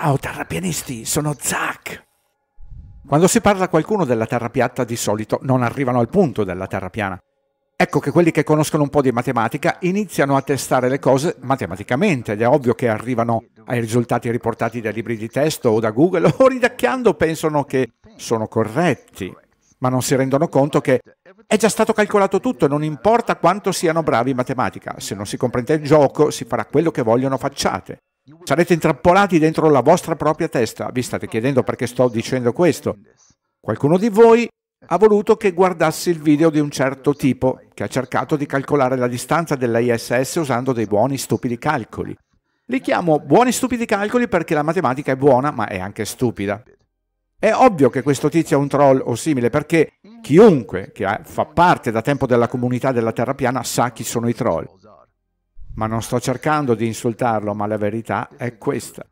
Ciao terrapianisti, sono Zack! Quando si parla a qualcuno della terra piatta di solito non arrivano al punto della terra piana. Ecco che quelli che conoscono un po' di matematica iniziano a testare le cose matematicamente ed è ovvio che arrivano ai risultati riportati dai libri di testo o da Google o ridacchiando pensano che sono corretti, ma non si rendono conto che è già stato calcolato tutto e non importa quanto siano bravi in matematica, se non si comprende il gioco si farà quello che vogliono facciate. Sarete intrappolati dentro la vostra propria testa. Vi state chiedendo perché sto dicendo questo. Qualcuno di voi ha voluto che guardassi il video di un certo tipo che ha cercato di calcolare la distanza dell'ISS usando dei buoni stupidi calcoli. Li chiamo buoni stupidi calcoli perché la matematica è buona ma è anche stupida. È ovvio che questo tizio è un troll o simile perché chiunque che fa parte da tempo della comunità della Terra piana sa chi sono i troll ma non sto cercando di insultarlo, ma la verità è questa.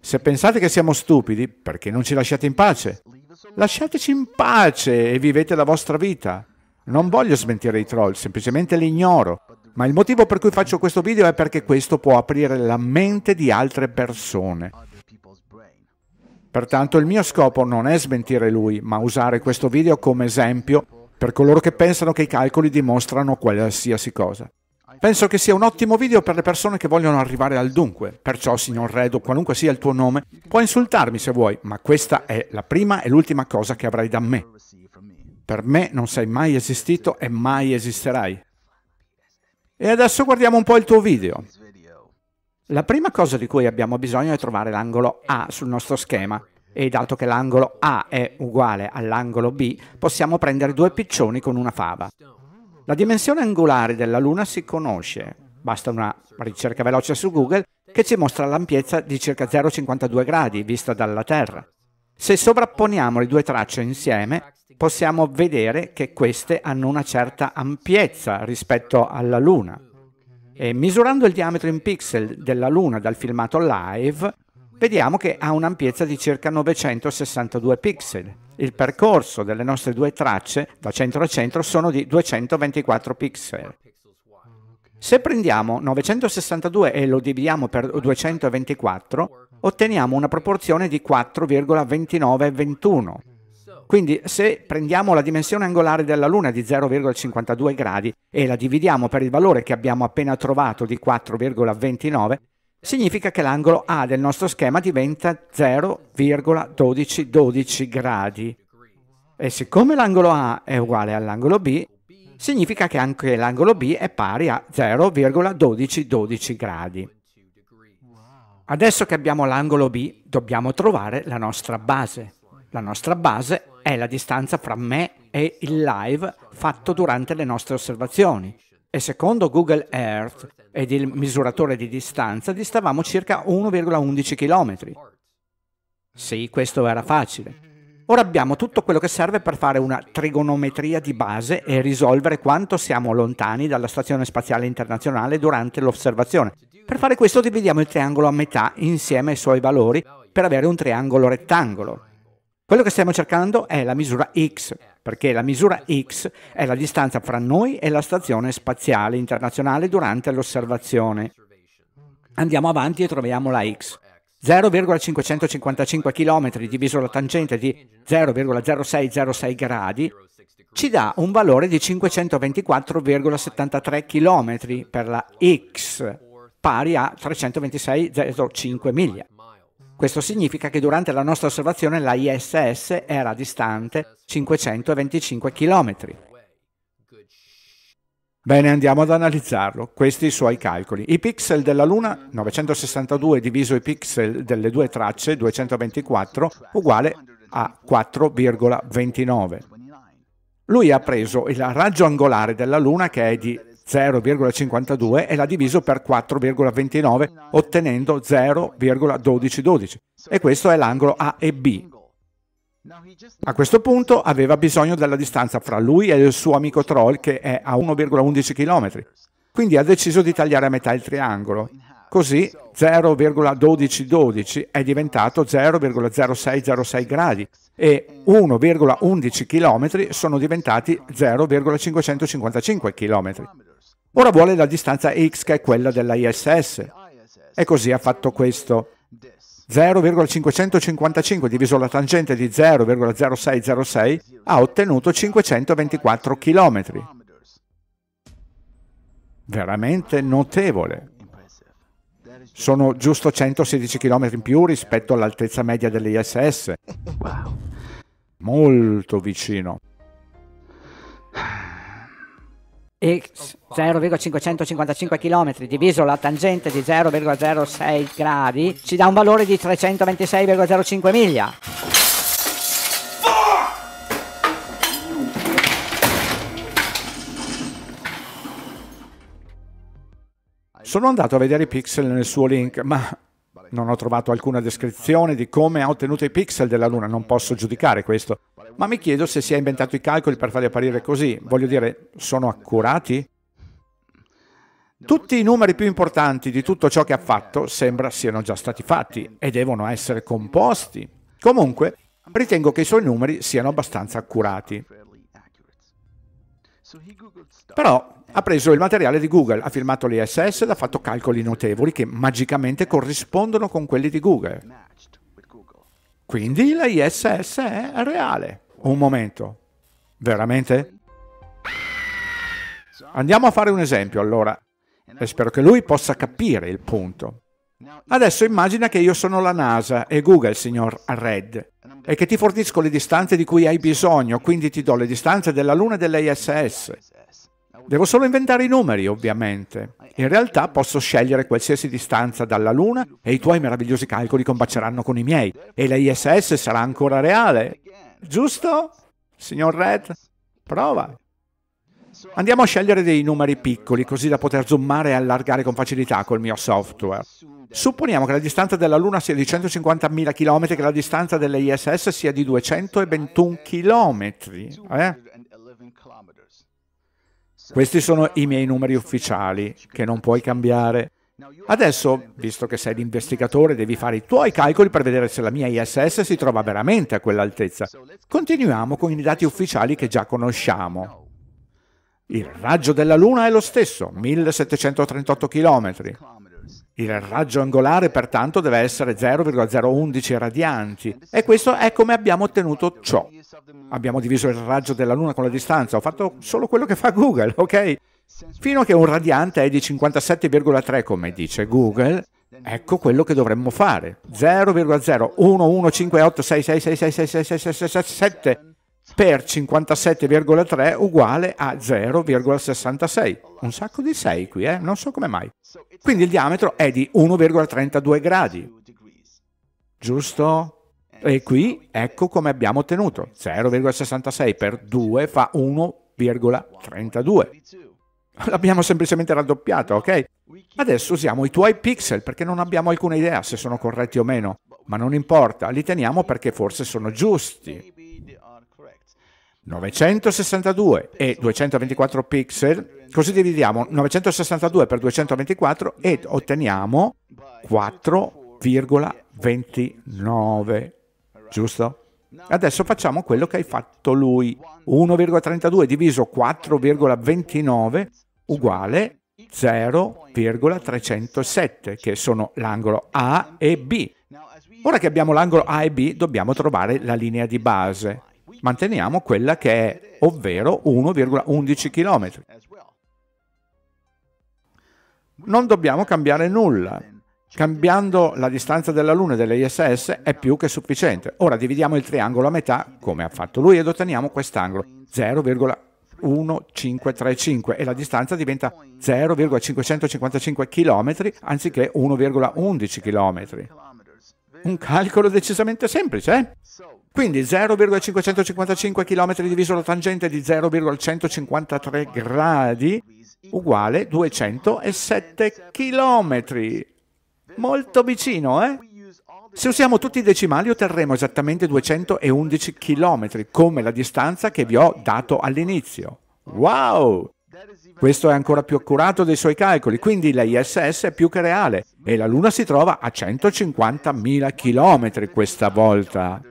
Se pensate che siamo stupidi, perché non ci lasciate in pace? Lasciateci in pace e vivete la vostra vita. Non voglio smentire i troll, semplicemente li ignoro. Ma il motivo per cui faccio questo video è perché questo può aprire la mente di altre persone. Pertanto il mio scopo non è smentire lui, ma usare questo video come esempio per coloro che pensano che i calcoli dimostrano qualsiasi cosa. Penso che sia un ottimo video per le persone che vogliono arrivare al dunque. Perciò, signor Redo, qualunque sia il tuo nome, puoi insultarmi se vuoi, ma questa è la prima e l'ultima cosa che avrai da me. Per me non sei mai esistito e mai esisterai. E adesso guardiamo un po' il tuo video. La prima cosa di cui abbiamo bisogno è trovare l'angolo A sul nostro schema e dato che l'angolo A è uguale all'angolo B, possiamo prendere due piccioni con una fava. La dimensione angolare della Luna si conosce, basta una ricerca veloce su Google che ci mostra l'ampiezza di circa 0,52 gradi vista dalla Terra. Se sovrapponiamo le due tracce insieme, possiamo vedere che queste hanno una certa ampiezza rispetto alla Luna. E misurando il diametro in pixel della Luna dal filmato live, vediamo che ha un'ampiezza di circa 962 pixel, il percorso delle nostre due tracce da centro a centro sono di 224 pixel. Se prendiamo 962 e lo dividiamo per 224, otteniamo una proporzione di 4,2921. Quindi se prendiamo la dimensione angolare della Luna di 0,52 gradi e la dividiamo per il valore che abbiamo appena trovato di 4,29, significa che l'angolo A del nostro schema diventa 0,1212 gradi. E siccome l'angolo A è uguale all'angolo B, significa che anche l'angolo B è pari a 0,1212 gradi. Adesso che abbiamo l'angolo B, dobbiamo trovare la nostra base. La nostra base è la distanza fra me e il live fatto durante le nostre osservazioni e secondo Google Earth ed il misuratore di distanza distavamo circa 1,11 km. Sì, questo era facile. Ora abbiamo tutto quello che serve per fare una trigonometria di base e risolvere quanto siamo lontani dalla Stazione Spaziale Internazionale durante l'osservazione. Per fare questo dividiamo il triangolo a metà insieme ai suoi valori per avere un triangolo rettangolo. Quello che stiamo cercando è la misura X, perché la misura X è la distanza fra noi e la stazione spaziale internazionale durante l'osservazione. Andiamo avanti e troviamo la X. 0,555 km diviso la tangente di 0,0606 gradi ci dà un valore di 524,73 km per la X, pari a 326,05 miglia. Questo significa che durante la nostra osservazione la ISS era distante 525 km. Bene, andiamo ad analizzarlo. Questi i suoi calcoli. I pixel della Luna, 962 diviso i pixel delle due tracce, 224, uguale a 4,29. Lui ha preso il raggio angolare della Luna che è di 0,52 e l'ha diviso per 4,29 ottenendo 0,1212 e questo è l'angolo A e B. A questo punto aveva bisogno della distanza fra lui e il suo amico troll che è a 1,11 km, quindi ha deciso di tagliare a metà il triangolo. Così 0,1212 è diventato 0,0606 gradi e 1,11 km sono diventati 0,555 km. Ora vuole la distanza x che è quella dell'ISS. E così ha fatto questo. 0,555 diviso la tangente di 0,0606 ha ottenuto 524 km. Veramente notevole. Sono giusto 116 km in più rispetto all'altezza media dell'ISS. Molto vicino. x 0,555 km diviso la tangente di 0,06 gradi ci dà un valore di 326,05 miglia. Sono andato a vedere i pixel nel suo link, ma non ho trovato alcuna descrizione di come ha ottenuto i pixel della Luna, non posso giudicare questo. Ma mi chiedo se si è inventato i calcoli per farli apparire così. Voglio dire, sono accurati? Tutti i numeri più importanti di tutto ciò che ha fatto sembra siano già stati fatti e devono essere composti. Comunque, ritengo che i suoi numeri siano abbastanza accurati. Però ha preso il materiale di Google, ha firmato l'ISS ed ha fatto calcoli notevoli che magicamente corrispondono con quelli di Google. Quindi l'ISS è reale. Un momento. Veramente? Andiamo a fare un esempio allora e spero che lui possa capire il punto. Adesso immagina che io sono la NASA e Google, signor Red, e che ti fornisco le distanze di cui hai bisogno, quindi ti do le distanze della Luna e dell'ISS. Devo solo inventare i numeri, ovviamente. In realtà posso scegliere qualsiasi distanza dalla Luna e i tuoi meravigliosi calcoli combaceranno con i miei, e l'ISS sarà ancora reale. Giusto? Signor Red, prova. Andiamo a scegliere dei numeri piccoli così da poter zoomare e allargare con facilità col mio software. Supponiamo che la distanza della Luna sia di 150.000 km e che la distanza dell'ISS sia di 221 km. Eh? Questi sono i miei numeri ufficiali, che non puoi cambiare. Adesso, visto che sei l'investigatore, devi fare i tuoi calcoli per vedere se la mia ISS si trova veramente a quell'altezza. Continuiamo con i dati ufficiali che già conosciamo. Il raggio della Luna è lo stesso, 1738 km. Il raggio angolare pertanto deve essere 0,011 radianti e questo è come abbiamo ottenuto ciò. Abbiamo diviso il raggio della Luna con la distanza, ho fatto solo quello che fa Google, ok? Fino a che un radiante è di 57,3 come dice Google, ecco quello che dovremmo fare. 0,01158666667 per 57,3 uguale a 0,66. Un sacco di 6 qui, eh? non so come mai. Quindi il diametro è di 1,32 gradi, giusto? E qui ecco come abbiamo ottenuto. 0,66 per 2 fa 1,32. L'abbiamo semplicemente raddoppiato, ok? Adesso usiamo i tuoi pixel perché non abbiamo alcuna idea se sono corretti o meno, ma non importa, li teniamo perché forse sono giusti. 962 e 224 pixel, così dividiamo 962 per 224 ed otteniamo 4,29, giusto? Adesso facciamo quello che hai fatto lui, 1,32 diviso 4,29 uguale 0,307, che sono l'angolo A e B. Ora che abbiamo l'angolo A e B, dobbiamo trovare la linea di base manteniamo quella che è, ovvero 1,11 km. Non dobbiamo cambiare nulla. Cambiando la distanza della Luna e dell'ISS è più che sufficiente. Ora dividiamo il triangolo a metà, come ha fatto lui, ed otteniamo quest'angolo, 0,1535, e la distanza diventa 0,555 km anziché 1,11 km. Un calcolo decisamente semplice, eh? Quindi 0,555 km diviso la tangente di 0,153 gradi uguale 207 km. Molto vicino, eh? Se usiamo tutti i decimali otterremo esattamente 211 km, come la distanza che vi ho dato all'inizio. Wow! Questo è ancora più accurato dei suoi calcoli, quindi la ISS è più che reale e la Luna si trova a 150.000 km questa volta.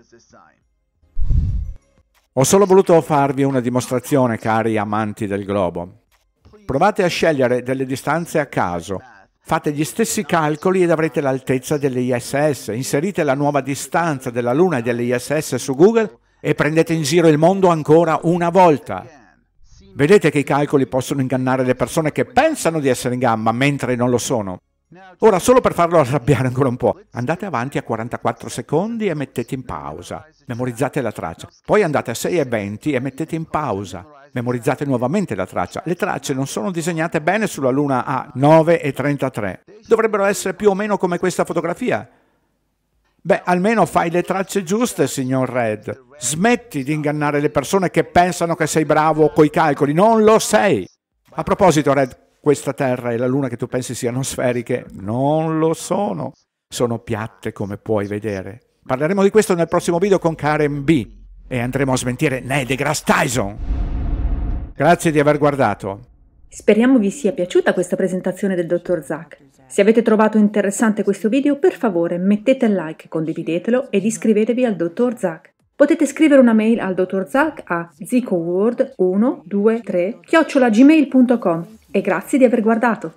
Ho solo voluto farvi una dimostrazione, cari amanti del globo. Provate a scegliere delle distanze a caso. Fate gli stessi calcoli ed avrete l'altezza dell'ISS. Inserite la nuova distanza della Luna e dell'ISS su Google e prendete in giro il mondo ancora una volta. Vedete che i calcoli possono ingannare le persone che pensano di essere in gamma mentre non lo sono. Ora, solo per farlo arrabbiare ancora un po', andate avanti a 44 secondi e mettete in pausa. Memorizzate la traccia. Poi andate a 6 e 20 e mettete in pausa. Memorizzate nuovamente la traccia. Le tracce non sono disegnate bene sulla luna a 9 e 33. Dovrebbero essere più o meno come questa fotografia. Beh, almeno fai le tracce giuste, signor Red. Smetti di ingannare le persone che pensano che sei bravo coi calcoli. Non lo sei. A proposito, Red, questa Terra e la Luna che tu pensi siano sferiche non lo sono, sono piatte come puoi vedere. Parleremo di questo nel prossimo video con Karen B e andremo a smentire Neil deGrasse Tyson. Grazie di aver guardato. Speriamo vi sia piaciuta questa presentazione del dottor Zach. Se avete trovato interessante questo video, per favore mettete like, condividetelo ed iscrivetevi al dottor Zach. Potete scrivere una mail al dottor Zach a zicoword123 chiocciolagmail.com e grazie di aver guardato!